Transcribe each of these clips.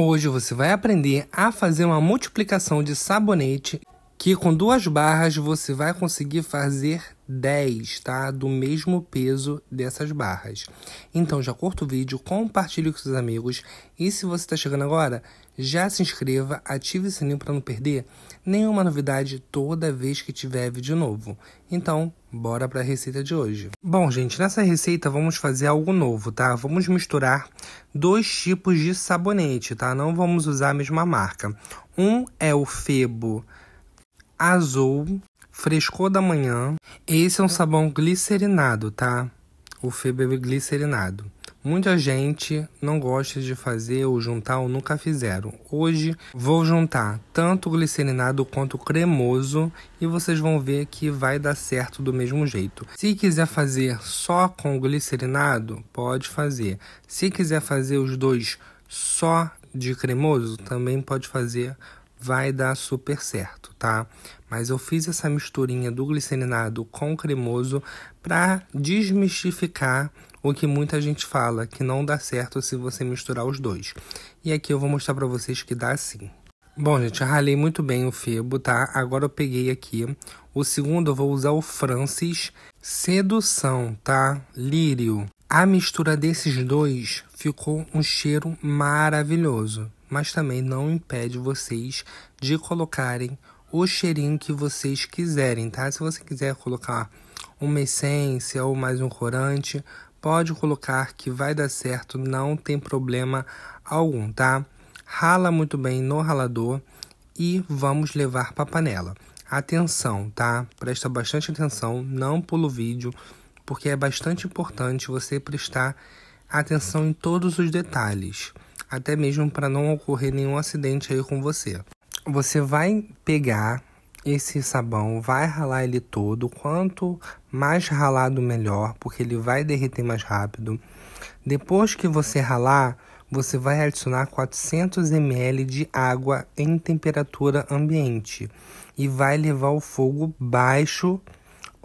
Hoje você vai aprender a fazer uma multiplicação de sabonete que com duas barras você vai conseguir fazer 10, tá? Do mesmo peso dessas barras. Então já curta o vídeo, compartilhe com seus amigos e se você está chegando agora, já se inscreva, ative o sininho para não perder nenhuma novidade toda vez que tiver vídeo novo. Então, bora para a receita de hoje. Bom, gente, nessa receita vamos fazer algo novo, tá? Vamos misturar dois tipos de sabonete, tá? Não vamos usar a mesma marca. Um é o Febo azul frescor da manhã. Esse é um sabão glicerinado, tá? O Feber glicerinado. Muita gente não gosta de fazer ou juntar ou nunca fizeram. Hoje vou juntar tanto glicerinado quanto cremoso e vocês vão ver que vai dar certo do mesmo jeito. Se quiser fazer só com glicerinado, pode fazer. Se quiser fazer os dois só de cremoso, também pode fazer vai dar super certo, tá? Mas eu fiz essa misturinha do glicerinado com cremoso para desmistificar o que muita gente fala, que não dá certo se você misturar os dois. E aqui eu vou mostrar para vocês que dá sim. Bom, gente, eu ralei muito bem o Febo, tá? Agora eu peguei aqui. O segundo eu vou usar o Francis Sedução, tá? Lírio. A mistura desses dois ficou um cheiro maravilhoso, mas também não impede vocês de colocarem o cheirinho que vocês quiserem, tá? Se você quiser colocar uma essência ou mais um corante, pode colocar que vai dar certo, não tem problema algum, tá? Rala muito bem no ralador e vamos levar para panela. Atenção, tá? Presta bastante atenção, não pula o vídeo porque é bastante importante você prestar atenção em todos os detalhes, até mesmo para não ocorrer nenhum acidente aí com você. Você vai pegar esse sabão, vai ralar ele todo, quanto mais ralado melhor, porque ele vai derreter mais rápido. Depois que você ralar, você vai adicionar 400 ml de água em temperatura ambiente e vai levar o fogo baixo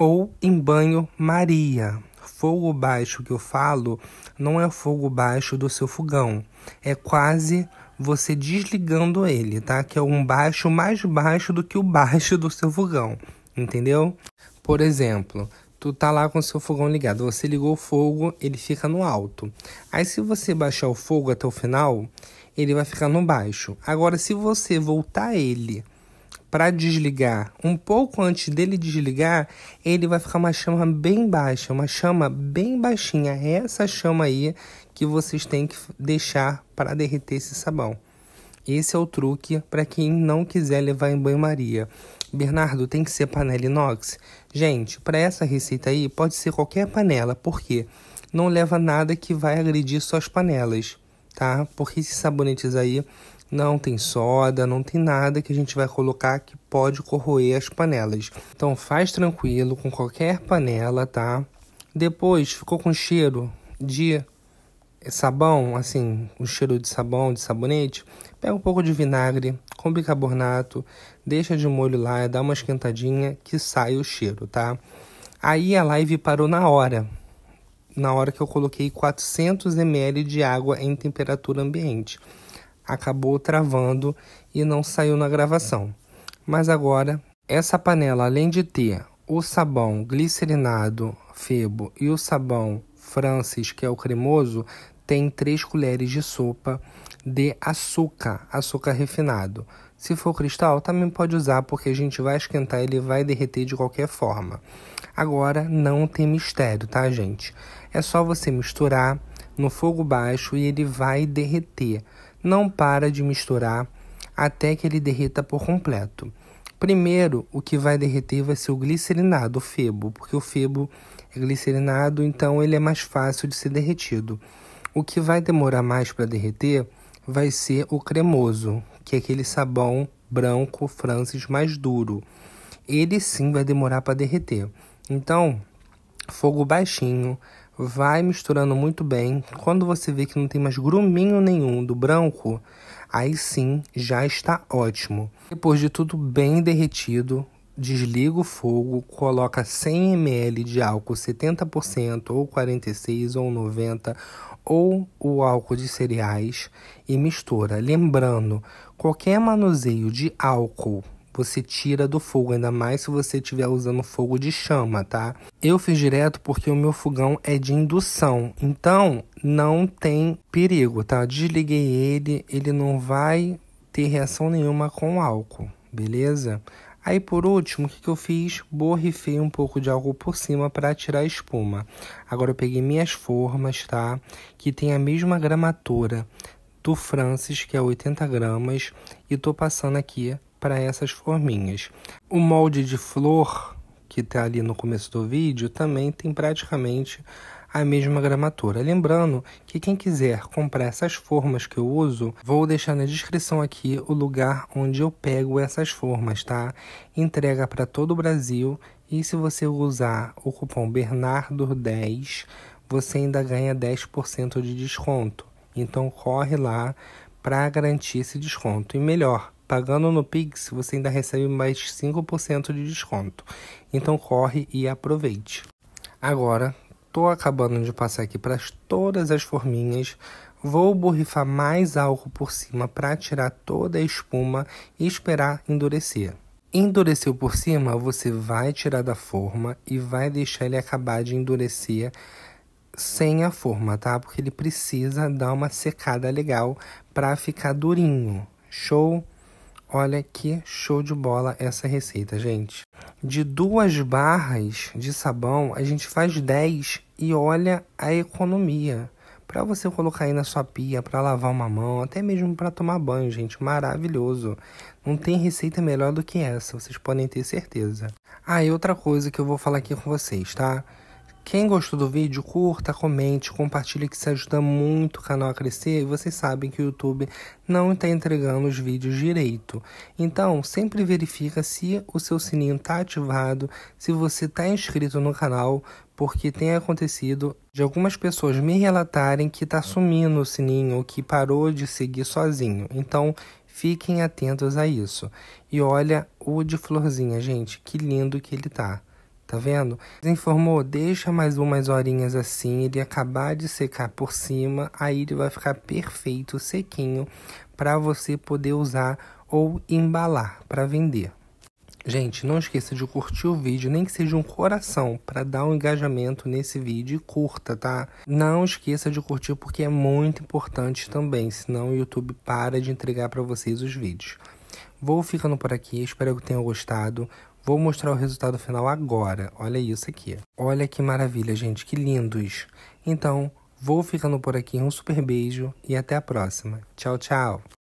ou em banho Maria. Fogo baixo que eu falo não é o fogo baixo do seu fogão, é quase você desligando ele, tá? Que é um baixo mais baixo do que o baixo do seu fogão, entendeu? Por exemplo, tu tá lá com o seu fogão ligado, você ligou o fogo, ele fica no alto. Aí se você baixar o fogo até o final, ele vai ficar no baixo. Agora se você voltar ele para desligar, um pouco antes dele desligar, ele vai ficar uma chama bem baixa, uma chama bem baixinha. É essa chama aí que vocês têm que deixar para derreter esse sabão. Esse é o truque para quem não quiser levar em banho-maria. Bernardo, tem que ser panela inox? Gente, para essa receita aí, pode ser qualquer panela, porque não leva nada que vai agredir suas panelas tá? Porque esses sabonetes aí não tem soda, não tem nada que a gente vai colocar que pode corroer as panelas. Então faz tranquilo com qualquer panela, tá? Depois ficou com cheiro de sabão, assim, um cheiro de sabão, de sabonete, pega um pouco de vinagre com bicarbonato, deixa de molho lá, dá uma esquentadinha que sai o cheiro, tá? Aí a live parou na hora na hora que eu coloquei 400 ml de água em temperatura ambiente. Acabou travando e não saiu na gravação. Mas agora, essa panela, além de ter o sabão glicerinado Febo e o sabão Francis, que é o cremoso, tem 3 colheres de sopa de açúcar, açúcar refinado. Se for cristal, também pode usar, porque a gente vai esquentar ele vai derreter de qualquer forma. Agora, não tem mistério, tá, gente? É só você misturar no fogo baixo e ele vai derreter. Não para de misturar até que ele derreta por completo. Primeiro, o que vai derreter vai ser o glicerinado, o febo, porque o febo é glicerinado, então ele é mais fácil de ser derretido. O que vai demorar mais para derreter vai ser o cremoso, que é aquele sabão branco Francis mais duro. Ele sim vai demorar para derreter. Então, fogo baixinho, vai misturando muito bem. Quando você vê que não tem mais gruminho nenhum do branco, aí sim já está ótimo. Depois de tudo bem derretido, desliga o fogo, coloca 100 ml de álcool 70% ou 46 ou 90 ou o álcool de cereais e mistura. Lembrando, qualquer manuseio de álcool você tira do fogo, ainda mais se você estiver usando fogo de chama, tá? Eu fiz direto porque o meu fogão é de indução, então não tem perigo, tá? Desliguei ele, ele não vai ter reação nenhuma com o álcool, beleza? Aí por último, o que, que eu fiz? Borrifei um pouco de algo por cima para tirar a espuma. Agora eu peguei minhas formas, tá? Que tem a mesma gramatura do Francis, que é 80 gramas, e tô passando aqui para essas forminhas. O molde de flor que tá ali no começo do vídeo também tem praticamente a mesma gramatura. Lembrando que quem quiser comprar essas formas que eu uso, vou deixar na descrição aqui o lugar onde eu pego essas formas, tá? Entrega para todo o Brasil e se você usar o cupom Bernardo10, você ainda ganha 10% de desconto. Então corre lá para garantir esse desconto. E melhor, pagando no Pix, você ainda recebe mais 5% de desconto. Então corre e aproveite. Agora, Estou acabando de passar aqui para todas as forminhas. Vou borrifar mais álcool por cima para tirar toda a espuma e esperar endurecer. Endureceu por cima, você vai tirar da forma e vai deixar ele acabar de endurecer sem a forma, tá? Porque ele precisa dar uma secada legal para ficar durinho. Show? Olha que show de bola essa receita, gente. De duas barras de sabão, a gente faz 10 e olha a economia. Para você colocar aí na sua pia, para lavar uma mão, até mesmo para tomar banho, gente, maravilhoso. Não tem receita melhor do que essa, vocês podem ter certeza. Ah, e outra coisa que eu vou falar aqui com vocês, tá? Quem gostou do vídeo, curta, comente, compartilhe que isso ajuda muito o canal a crescer e vocês sabem que o YouTube não está entregando os vídeos direito. Então, sempre verifica se o seu sininho está ativado, se você está inscrito no canal, porque tem acontecido de algumas pessoas me relatarem que está sumindo o sininho ou que parou de seguir sozinho. Então, fiquem atentos a isso. E olha o de florzinha, gente, que lindo que ele tá tá vendo? Informou, deixa mais umas horinhas assim, ele acabar de secar por cima, aí ele vai ficar perfeito, sequinho, para você poder usar ou embalar para vender. Gente, não esqueça de curtir o vídeo, nem que seja um coração, para dar um engajamento nesse vídeo e curta, tá? Não esqueça de curtir porque é muito importante também, senão o YouTube para de entregar para vocês os vídeos. Vou ficando por aqui, espero que tenham gostado. Vou mostrar o resultado final agora. Olha isso aqui. Olha que maravilha, gente. Que lindos. Então, vou ficando por aqui. Um super beijo e até a próxima. Tchau, tchau.